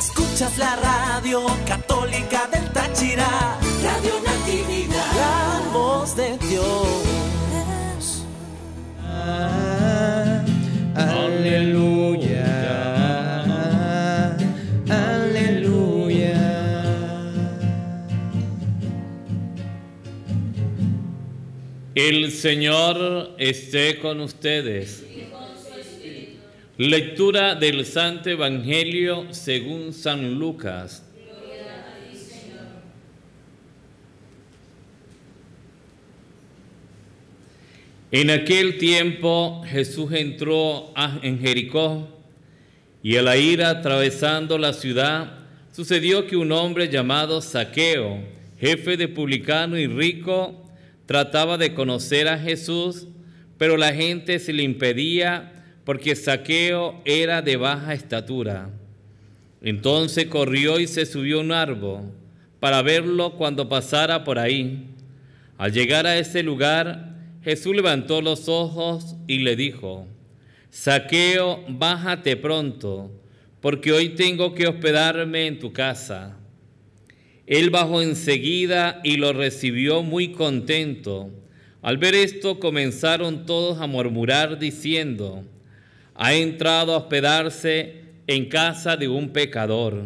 Escuchas la radio católica del Táchira, Radio Natividad, la voz de Dios. Ah, aleluya, ah, aleluya. El Señor esté con ustedes. Lectura del Santo Evangelio según San Lucas. En aquel tiempo Jesús entró en Jericó y al ir atravesando la ciudad sucedió que un hombre llamado Saqueo, jefe de publicano y rico, trataba de conocer a Jesús, pero la gente se le impedía porque Saqueo era de baja estatura. Entonces corrió y se subió a un árbol para verlo cuando pasara por ahí. Al llegar a ese lugar, Jesús levantó los ojos y le dijo, Saqueo, bájate pronto, porque hoy tengo que hospedarme en tu casa. Él bajó enseguida y lo recibió muy contento. Al ver esto comenzaron todos a murmurar diciendo, ha entrado a hospedarse en casa de un pecador.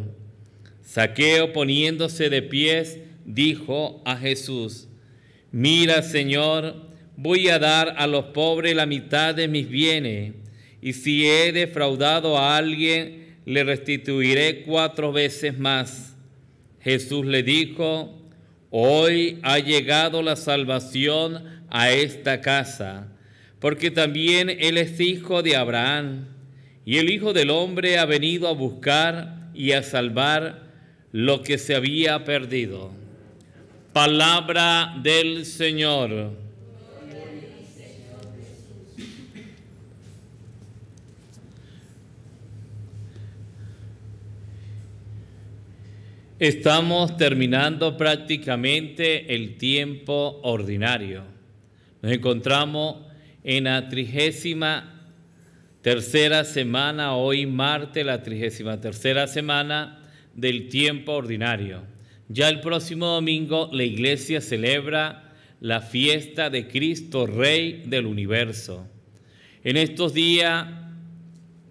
Saqueo poniéndose de pies, dijo a Jesús, mira Señor, voy a dar a los pobres la mitad de mis bienes, y si he defraudado a alguien, le restituiré cuatro veces más. Jesús le dijo, hoy ha llegado la salvación a esta casa porque también Él es hijo de Abraham, y el Hijo del Hombre ha venido a buscar y a salvar lo que se había perdido. Palabra del Señor. Estamos terminando prácticamente el tiempo ordinario. Nos encontramos en la trigésima tercera semana, hoy martes, la trigésima tercera semana del tiempo ordinario. Ya el próximo domingo la iglesia celebra la fiesta de Cristo, Rey del universo. En estos días,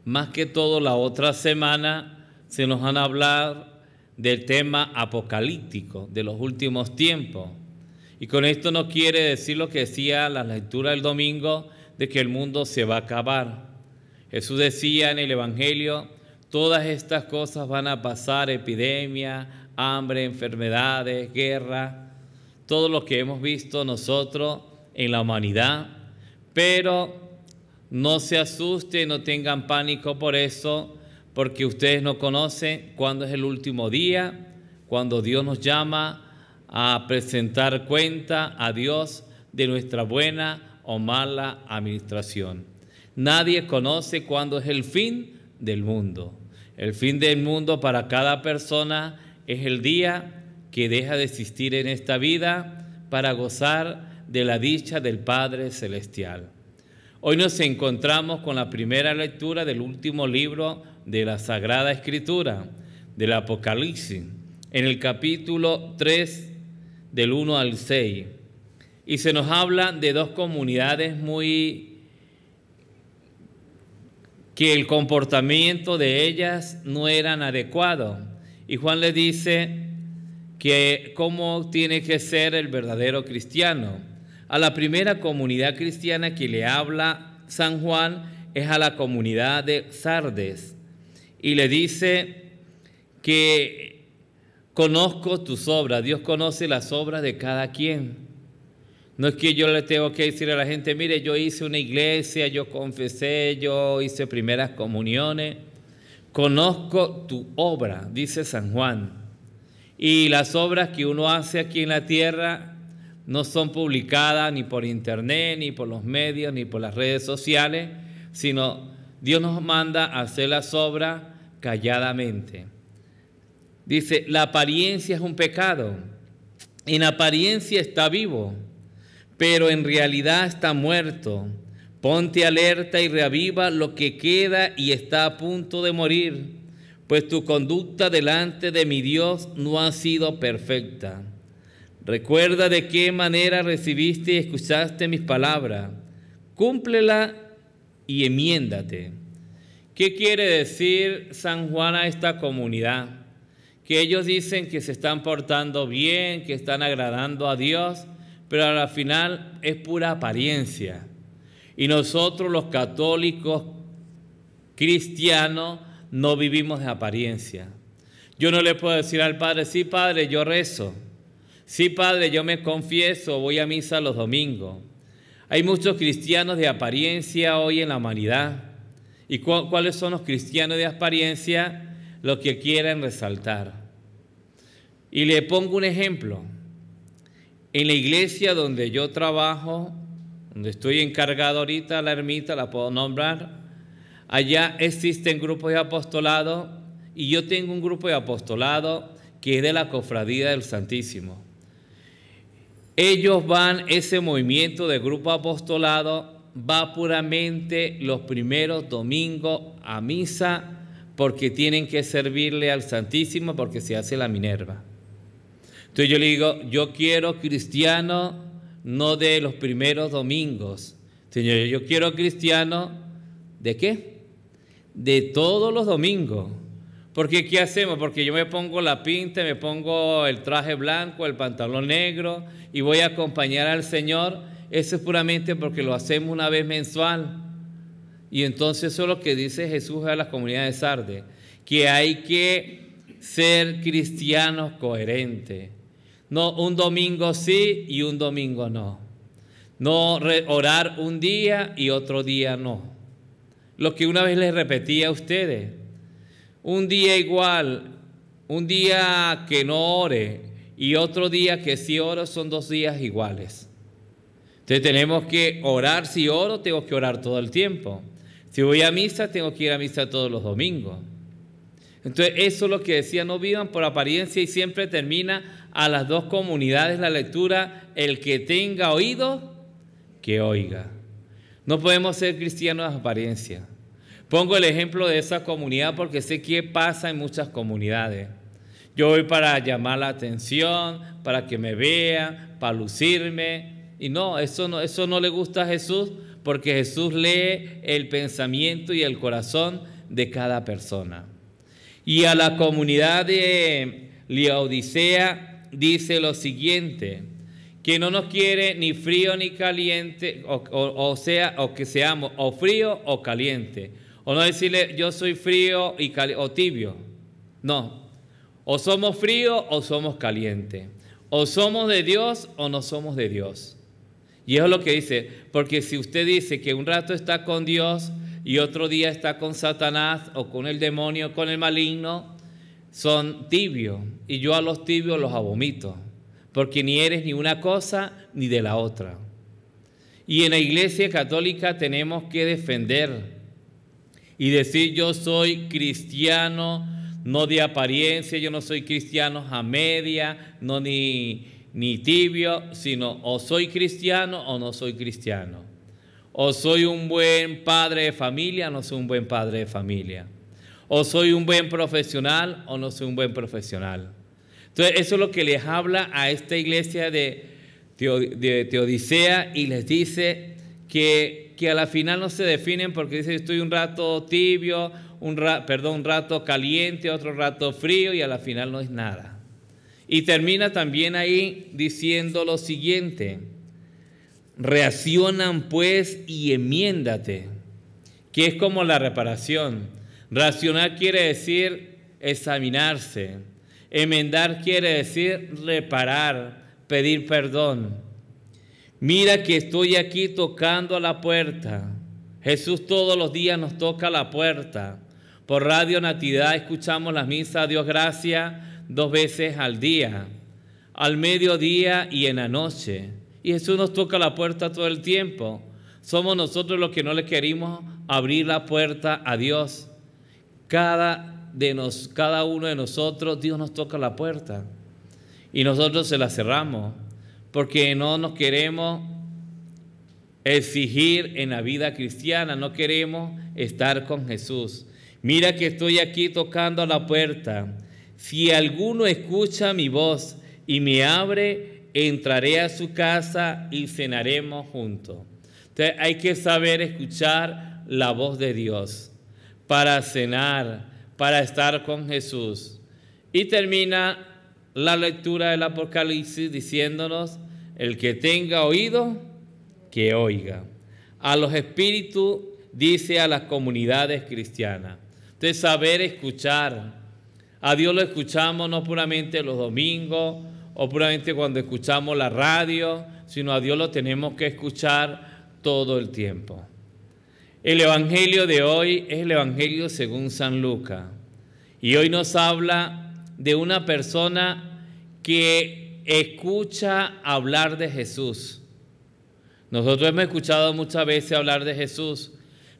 más que todo la otra semana, se nos van a hablar del tema apocalíptico de los últimos tiempos y con esto no quiere decir lo que decía la lectura del domingo, de que el mundo se va a acabar. Jesús decía en el Evangelio, todas estas cosas van a pasar, epidemia, hambre, enfermedades, guerra, todo lo que hemos visto nosotros en la humanidad, pero no se asusten, no tengan pánico por eso, porque ustedes no conocen cuándo es el último día, cuando Dios nos llama a presentar cuenta a Dios de nuestra buena o mala administración. Nadie conoce cuándo es el fin del mundo. El fin del mundo para cada persona es el día que deja de existir en esta vida para gozar de la dicha del Padre Celestial. Hoy nos encontramos con la primera lectura del último libro de la Sagrada Escritura, del Apocalipsis, en el capítulo 3 del 1 al 6. Y se nos habla de dos comunidades muy que el comportamiento de ellas no eran adecuado. Y Juan le dice que cómo tiene que ser el verdadero cristiano. A la primera comunidad cristiana que le habla San Juan es a la comunidad de Sardes. Y le dice que Conozco tus obras, Dios conoce las obras de cada quien. No es que yo le tengo que decir a la gente, mire, yo hice una iglesia, yo confesé, yo hice primeras comuniones. Conozco tu obra, dice San Juan. Y las obras que uno hace aquí en la tierra no son publicadas ni por internet, ni por los medios, ni por las redes sociales, sino Dios nos manda a hacer las obras calladamente. Dice, la apariencia es un pecado. En apariencia está vivo, pero en realidad está muerto. Ponte alerta y reaviva lo que queda y está a punto de morir, pues tu conducta delante de mi Dios no ha sido perfecta. Recuerda de qué manera recibiste y escuchaste mis palabras. Cúmplela y enmiéndate. ¿Qué quiere decir San Juan a esta comunidad? que ellos dicen que se están portando bien, que están agradando a Dios, pero al final es pura apariencia. Y nosotros los católicos cristianos no vivimos de apariencia. Yo no le puedo decir al Padre, sí Padre, yo rezo. Sí Padre, yo me confieso, voy a misa los domingos. Hay muchos cristianos de apariencia hoy en la humanidad. ¿Y cuáles son los cristianos de apariencia? lo que quieran resaltar. Y le pongo un ejemplo. En la iglesia donde yo trabajo, donde estoy encargado ahorita, la ermita, la puedo nombrar, allá existen grupos de apostolado y yo tengo un grupo de apostolado que es de la cofradía del Santísimo. Ellos van, ese movimiento de grupo apostolado va puramente los primeros domingos a misa porque tienen que servirle al Santísimo porque se hace la Minerva. Entonces yo le digo, yo quiero cristiano no de los primeros domingos, Señor, yo quiero cristiano de qué? De todos los domingos. Porque ¿qué hacemos? Porque yo me pongo la pinta, me pongo el traje blanco, el pantalón negro y voy a acompañar al Señor. Eso es puramente porque lo hacemos una vez mensual. Y entonces eso es lo que dice Jesús a las comunidades de Sardes, que hay que ser cristianos coherentes. No un domingo sí y un domingo no. No orar un día y otro día no. Lo que una vez les repetía a ustedes, un día igual, un día que no ore y otro día que sí oro son dos días iguales. Entonces tenemos que orar si oro, tengo que orar todo el tiempo. Si voy a misa, tengo que ir a misa todos los domingos. Entonces, eso es lo que decía, no vivan por apariencia y siempre termina a las dos comunidades la lectura, el que tenga oído, que oiga. No podemos ser cristianos de apariencia. Pongo el ejemplo de esa comunidad porque sé qué pasa en muchas comunidades. Yo voy para llamar la atención, para que me vean, para lucirme. Y no, eso no, eso no le gusta a Jesús porque Jesús lee el pensamiento y el corazón de cada persona. Y a la comunidad de Laodicea dice lo siguiente, que no nos quiere ni frío ni caliente, o, sea, o que seamos o frío o caliente. O no decirle yo soy frío y o tibio. No. O somos frío o somos caliente. O somos de Dios o no somos de Dios. Y eso es lo que dice, porque si usted dice que un rato está con Dios y otro día está con Satanás o con el demonio, con el maligno, son tibios. Y yo a los tibios los abomito, porque ni eres ni una cosa ni de la otra. Y en la Iglesia Católica tenemos que defender y decir yo soy cristiano, no de apariencia, yo no soy cristiano a media, no ni ni tibio, sino o soy cristiano o no soy cristiano. O soy un buen padre de familia o no soy un buen padre de familia. O soy un buen profesional o no soy un buen profesional. Entonces, eso es lo que les habla a esta iglesia de, de Teodicea y les dice que, a la final no se definen porque dice estoy un rato tibio, un perdón, un rato caliente, otro rato frío y a la final no es nada. Y termina también ahí diciendo lo siguiente, reaccionan pues y enmiéndate, que es como la reparación. Racionar quiere decir examinarse, emendar quiere decir reparar, pedir perdón. Mira que estoy aquí tocando a la puerta. Jesús todos los días nos toca la puerta. Por Radio Natividad escuchamos la misa, Dios gracias dos veces al día, al mediodía y en la noche. Y Jesús nos toca la puerta todo el tiempo. Somos nosotros los que no le queremos abrir la puerta a Dios. Cada, de cada uno de nosotros, Dios nos toca la puerta. Y nosotros se la cerramos porque no nos queremos exigir en la vida cristiana, no queremos estar con Jesús. Mira que estoy aquí tocando a la puerta. Si alguno escucha mi voz y me abre, entraré a su casa y cenaremos juntos. Entonces hay que saber escuchar la voz de Dios para cenar, para estar con Jesús. Y termina la lectura del Apocalipsis diciéndonos, el que tenga oído, que oiga. A los espíritus dice a las comunidades cristianas. Entonces saber escuchar a Dios lo escuchamos no puramente los domingos o puramente cuando escuchamos la radio, sino a Dios lo tenemos que escuchar todo el tiempo. El Evangelio de hoy es el Evangelio según San Lucas. Y hoy nos habla de una persona que escucha hablar de Jesús. Nosotros hemos escuchado muchas veces hablar de Jesús,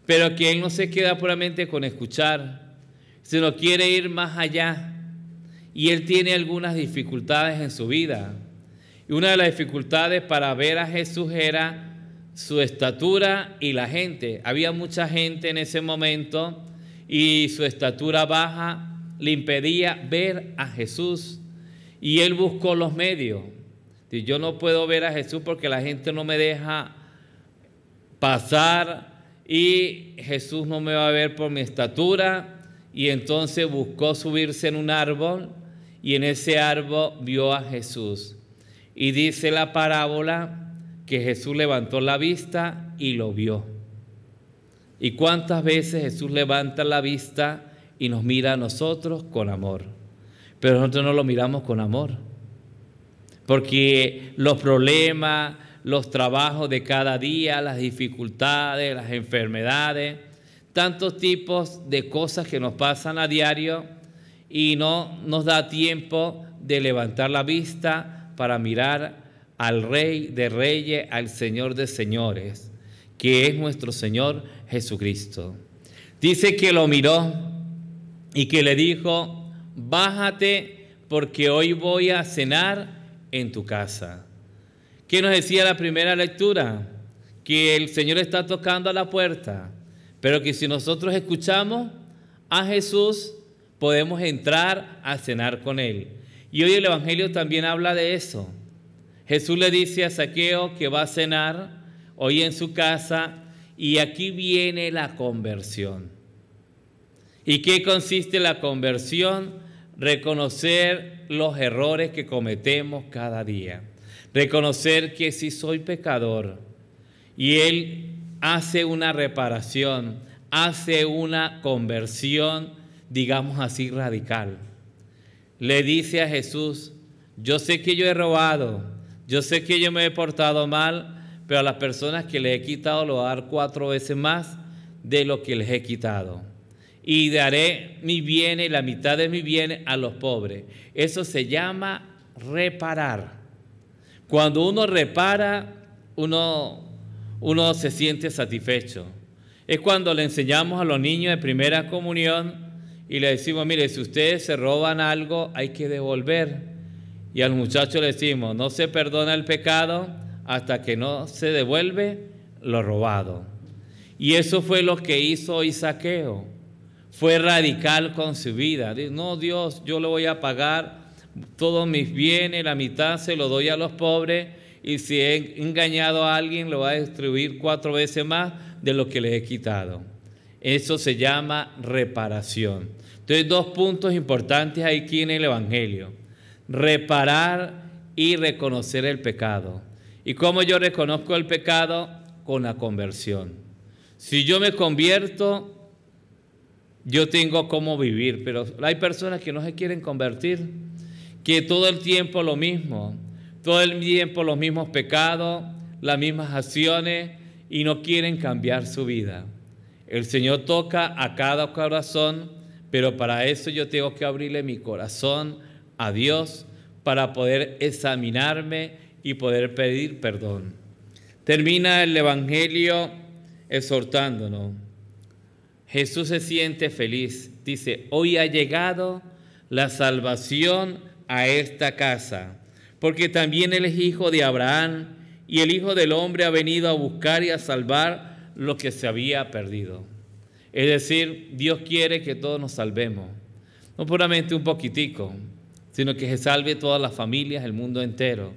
pero quién no se queda puramente con escuchar, sino quiere ir más allá. Y él tiene algunas dificultades en su vida. Y una de las dificultades para ver a Jesús era su estatura y la gente. Había mucha gente en ese momento y su estatura baja le impedía ver a Jesús. Y él buscó los medios. Dice, yo no puedo ver a Jesús porque la gente no me deja pasar y Jesús no me va a ver por mi estatura y entonces buscó subirse en un árbol y en ese árbol vio a Jesús. Y dice la parábola que Jesús levantó la vista y lo vio. ¿Y cuántas veces Jesús levanta la vista y nos mira a nosotros con amor? Pero nosotros no lo miramos con amor. Porque los problemas, los trabajos de cada día, las dificultades, las enfermedades, tantos tipos de cosas que nos pasan a diario y no nos da tiempo de levantar la vista para mirar al Rey de Reyes, al Señor de Señores, que es nuestro Señor Jesucristo. Dice que lo miró y que le dijo, bájate porque hoy voy a cenar en tu casa. ¿Qué nos decía la primera lectura? Que el Señor está tocando a la puerta pero que si nosotros escuchamos a Jesús, podemos entrar a cenar con Él. Y hoy el Evangelio también habla de eso. Jesús le dice a Saqueo que va a cenar hoy en su casa y aquí viene la conversión. ¿Y qué consiste la conversión? Reconocer los errores que cometemos cada día. Reconocer que si soy pecador y Él hace una reparación, hace una conversión, digamos así, radical. Le dice a Jesús, yo sé que yo he robado, yo sé que yo me he portado mal, pero a las personas que les he quitado lo voy a dar cuatro veces más de lo que les he quitado. Y daré mi bienes, la mitad de mi bien a los pobres. Eso se llama reparar. Cuando uno repara, uno uno se siente satisfecho. Es cuando le enseñamos a los niños de primera comunión y le decimos, mire, si ustedes se roban algo, hay que devolver. Y al muchacho le decimos, no se perdona el pecado hasta que no se devuelve lo robado. Y eso fue lo que hizo Isaqueo. Fue radical con su vida. Dice, no, Dios, yo le voy a pagar todos mis bienes, la mitad se lo doy a los pobres y si he engañado a alguien lo va a distribuir cuatro veces más de lo que le he quitado. Eso se llama reparación. Entonces, dos puntos importantes aquí en el Evangelio. Reparar y reconocer el pecado. ¿Y cómo yo reconozco el pecado? Con la conversión. Si yo me convierto, yo tengo cómo vivir, pero hay personas que no se quieren convertir, que todo el tiempo lo mismo, todo el tiempo los mismos pecados, las mismas acciones y no quieren cambiar su vida. El Señor toca a cada corazón, pero para eso yo tengo que abrirle mi corazón a Dios para poder examinarme y poder pedir perdón. Termina el Evangelio exhortándonos. Jesús se siente feliz. Dice, hoy ha llegado la salvación a esta casa porque también Él es hijo de Abraham, y el Hijo del Hombre ha venido a buscar y a salvar lo que se había perdido. Es decir, Dios quiere que todos nos salvemos, no puramente un poquitico, sino que se salve todas las familias, el mundo entero,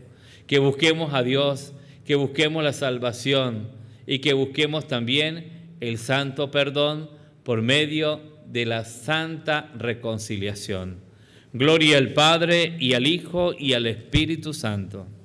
que busquemos a Dios, que busquemos la salvación y que busquemos también el santo perdón por medio de la santa reconciliación. Gloria al Padre y al Hijo y al Espíritu Santo